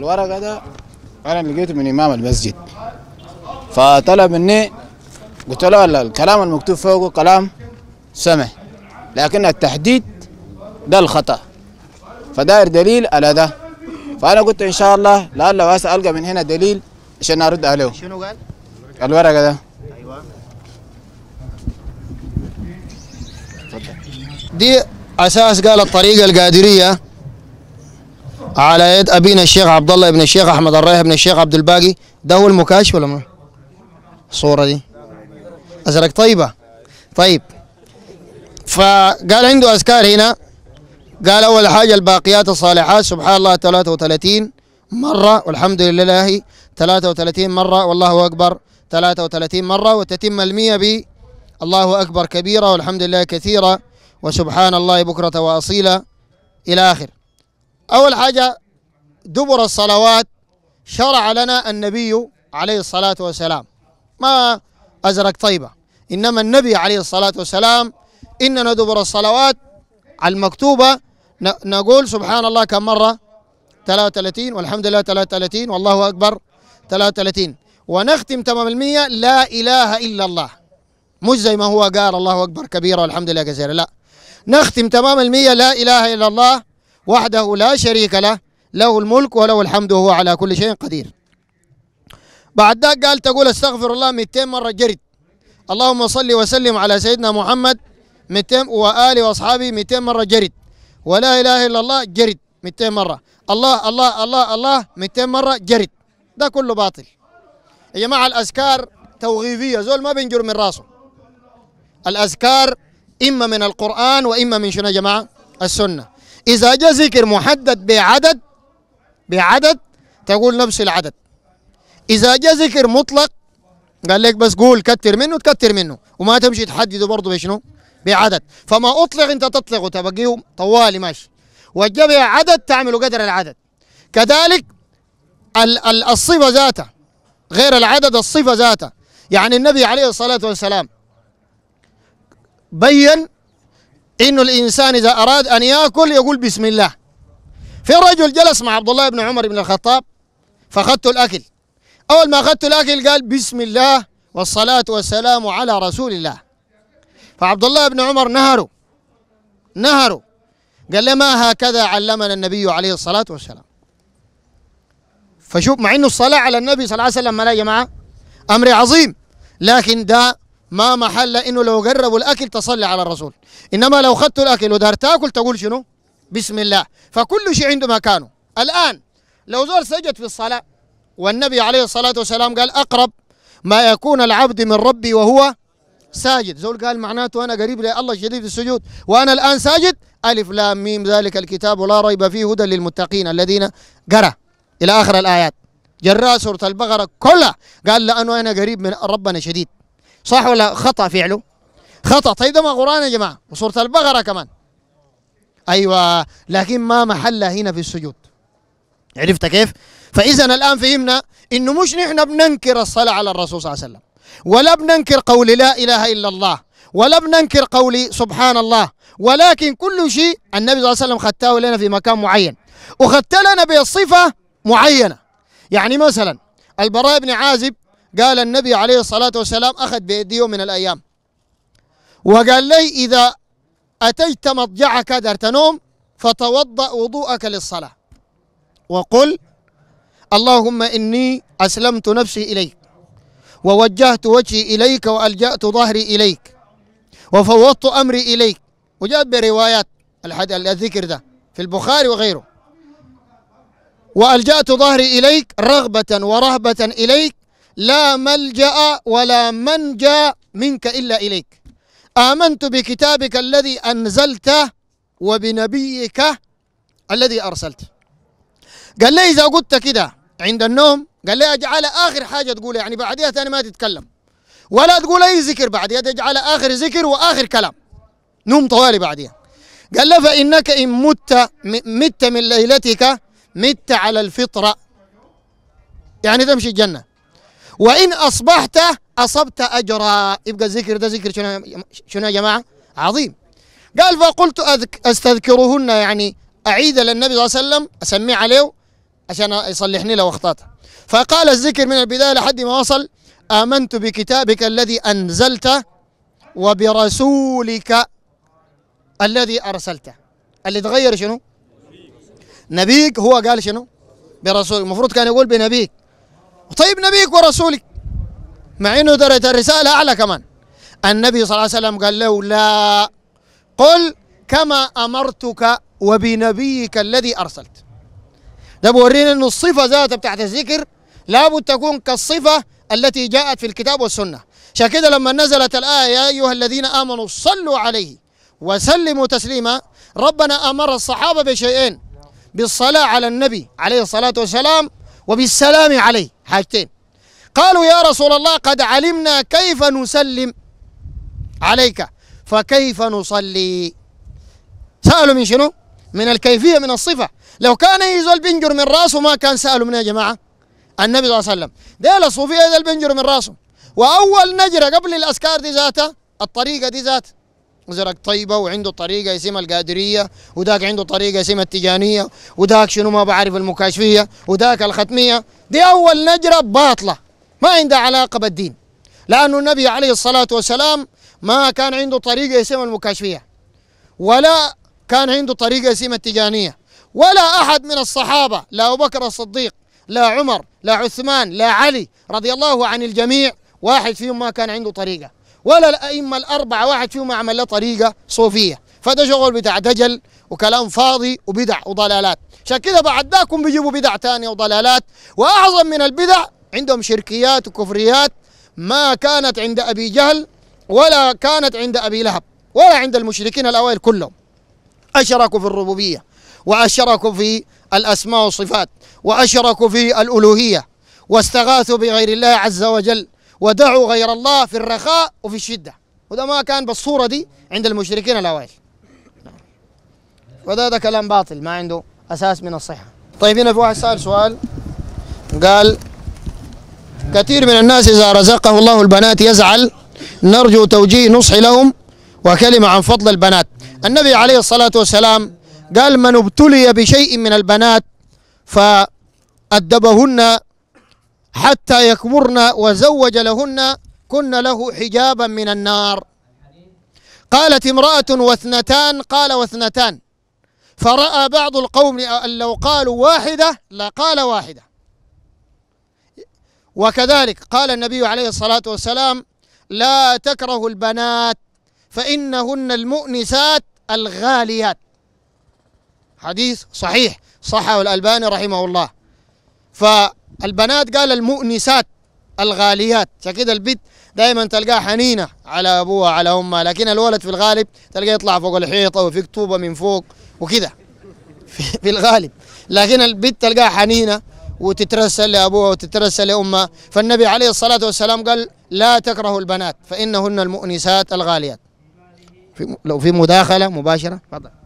الورقه ده انا لقيته من امام المسجد فطلب مني قلت له الكلام المكتوب فوقه كلام سمع لكن التحديد ده الخطا فداير دليل على ده فانا قلت ان شاء الله لعل واسع القى من هنا دليل عشان ارد عليه شنو قال؟ الورقه ده ايوه دي اساس قال الطريقه القادريه على يد ابينا الشيخ عبد الله ابن الشيخ احمد الرايح ابن الشيخ عبد الباقي ده هو المكاش ولا ما الصوره دي ازرق طيبه طيب فقال عنده اذكار هنا قال اول حاجه الباقيات الصالحات سبحان الله 33 مره والحمد لله 33 مره والله اكبر 33 مره وتتم المية ب الله اكبر كبيره والحمد لله كثيره وسبحان الله بكره واصيلا الى اخر أول حاجة دبر الصلوات شرع لنا النبي عليه الصلاة والسلام ما أزرق طيبة إنما النبي عليه الصلاة والسلام إننا دبر الصلوات المكتوبة نقول سبحان الله كم مرة 33 والحمد لله 33 والله أكبر 33 ونختم تمام المية لا إله إلا الله مش زي ما هو قال الله أكبر كبيرة والحمد لله كثيرا لا نختم تمام المية لا إله إلا الله وحده لا شريك له له الملك وله الحمد وهو على كل شيء قدير بعد ذاك قال تقول استغفر الله 200 مرة جرد اللهم صل وسلم على سيدنا محمد 200 وآله وأصحابه 200 مرة جرد ولا إله إلا الله جرد 200 مرة الله الله الله الله 200 مرة جرد ده كله باطل يا جماعة الأذكار توغيفية زول ما بينجر من راسه الأذكار إما من القرآن وإما من شنو يا جماعة السنة إذا جاء ذكر محدد بعدد بعدد تقول نفس العدد إذا جاء ذكر مطلق قال لك بس قول كتر منه تكتر منه وما تمشي تحدده برضه بشنو بعدد فما أطلق أنت تطلقه تبقيه طوالي ماشي وجاء بعدد تعمل قدر العدد كذلك الصفة ذاتها غير العدد الصفة ذاتها يعني النبي عليه الصلاة والسلام بين إنه الإنسان إذا أراد أن يأكل يقول بسم الله في رجل جلس مع عبد الله بن عمر بن الخطاب فأخذت الأكل أول ما أخذت الأكل قال بسم الله والصلاة والسلام على رسول الله فعبد الله بن عمر نهره نهره قال له ما هكذا علمنا النبي عليه الصلاة والسلام فشوف مع انه الصلاة على النبي صلى الله عليه وسلم ما لا يا جماعة امر عظيم لكن ده ما محل انه لو قربوا الاكل تصلي على الرسول انما لو خدت الاكل ودار تاكل تقول شنو بسم الله فكل شيء عنده مكانه الان لو زول سجد في الصلاه والنبي عليه الصلاه والسلام قال اقرب ما يكون العبد من ربي وهو ساجد زول قال معناته انا قريب الله شديد السجود وانا الان ساجد الف لام ميم ذلك الكتاب لا ريب فيه هدى للمتقين الذين قرا الى اخر الايات جراء سوره البقره كلها قال لانه انا قريب من ربنا شديد صح ولا خطا فعله خطا طيب ده قران يا جماعه وسوره البقره كمان ايوه لكن ما محلها هنا في السجود عرفت كيف فاذا الان فهمنا انه مش نحن بننكر الصلاه على الرسول صلى الله عليه وسلم ولا بننكر قول لا اله الا الله ولا بننكر قول سبحان الله ولكن كل شيء النبي صلى الله عليه وسلم خدته لنا في مكان معين وخدته لنا بصفه معينه يعني مثلا البراء بن عازب قال النبي عليه الصلاة والسلام أخذ بيدي يوم من الأيام وقال لي إذا أتيت مضجعك درت تنوم فتوضأ وضوءك للصلاة وقل اللهم إني أسلمت نفسي إليك ووجهت وجهي إليك وألجأت ظهري إليك وفوضت أمري إليك وجاء بروايات الذكر ده في البخاري وغيره وألجأت ظهري إليك رغبة ورهبة إليك لا ملجأ ولا منجا منك إلا إليك آمنت بكتابك الذي أنزلته وبنبيك الذي أرسلت قال لي إذا قلت كده عند النوم قال لي أجعل آخر حاجة تقول يعني بعدها ثاني ما تتكلم ولا تقول أي ذكر بعدها تجعل آخر ذكر وآخر كلام نوم طوالي بعدها قال له فإنك إن مت مت من ليلتك مت على الفطرة يعني تمشي الجنة وإن أصبحت أصبت أجرا يبقى الذكر ده ذكر شنو شنو يا جماعة عظيم قال فقلت أذك أستذكرهن يعني أعيد للنبي صلى الله عليه وسلم أسميه عليه عشان يصلحني لو اخطأت فقال الذكر من البداية لحد ما وصل آمنت بكتابك الذي أنزلت وبرسولك الذي أرسلته اللي تغير شنو نبيك هو قال شنو برسول المفروض كان يقول بنبيك طيب نبيك ورسولك مع انه درجه الرساله اعلى كمان النبي صلى الله عليه وسلم قال له لا قل كما امرتك وبنبيك الذي ارسلت ده بورينا انه الصفه ذاتها بتاعت الذكر لابد تكون كالصفه التي جاءت في الكتاب والسنه عشان كده لما نزلت الايه يا ايها الذين امنوا صلوا عليه وسلموا تسليما ربنا امر الصحابه بشيئين بالصلاه على النبي عليه الصلاه والسلام وبالسلام عليه حاجتين قالوا يا رسول الله قد علمنا كيف نسلم عليك فكيف نصلي سألوا من شنو من الكيفية من الصفة لو كان يزول بنجر من راسه ما كان سألوا من يا جماعة النبي صلى الله عليه وسلم ده الصوفية ديل البنجر من راسه وأول نجرة قبل الأسكار دي ذاتها الطريقة دي ذات زرق طيبه وعنده طريقه اسمها القادريه وذاك عنده طريقه اسمها التجانيه وذاك شنو ما بعرف المكاشفيه وذاك الختميه دي أول نجرة باطلة ما عندها علاقة بالدين لأنه النبي عليه الصلاة والسلام ما كان عنده طريقة اسمها المكاشفية ولا كان عنده طريقة اسمها التجانية ولا أحد من الصحابة لا أبو بكر الصديق لا عمر لا عثمان لا علي رضي الله عن الجميع واحد فيهم ما كان عنده طريقة ولا الأئمة الأربعة واحد فيهم عمل له طريقة صوفية فده شغل بتاع دجل وكلام فاضي وبدع وضلالات عشان كده بعداكم بيجيبوا بدع تانية وضلالات وأعظم من البدع عندهم شركيات وكفريات ما كانت عند أبي جهل ولا كانت عند أبي لهب ولا عند المشركين الأوائل كلهم أشركوا في الربوبية وأشركوا في الأسماء والصفات وأشركوا في الألوهية واستغاثوا بغير الله عز وجل ودعوا غير الله في الرخاء وفي الشدة وده ما كان بالصورة دي عند المشركين الأوائل وده كلام باطل ما عنده أساس من الصحة طيب هنا في واحد سأل سؤال قال كثير من الناس إذا رزقه الله البنات يزعل نرجو توجيه نصح لهم وكلمة عن فضل البنات النبي عليه الصلاة والسلام قال من ابتلي بشيء من البنات فأدبهن حتى يكبرن وزوج لهن كن له حجابا من النار قالت امرأة واثنتان قال واثنتان فرأى بعض القوم أن لو قالوا واحدة لقال واحدة وكذلك قال النبي عليه الصلاة والسلام لا تكره البنات فإنهن المؤنسات الغاليات حديث صحيح صحه الألباني رحمه الله فالبنات قال المؤنسات الغاليات كده البت دائما تلقاه حنينه على ابوها على امها لكن الولد في الغالب تلقاه يطلع فوق الحيطه وفي طوبه من فوق وكده في, في الغالب لكن البنت تلقاها حنينه وتترسل لابوها وتترسل لامها فالنبي عليه الصلاه والسلام قال لا تكرهوا البنات فانهن المؤنسات الغاليات في لو في مداخله مباشره تفضل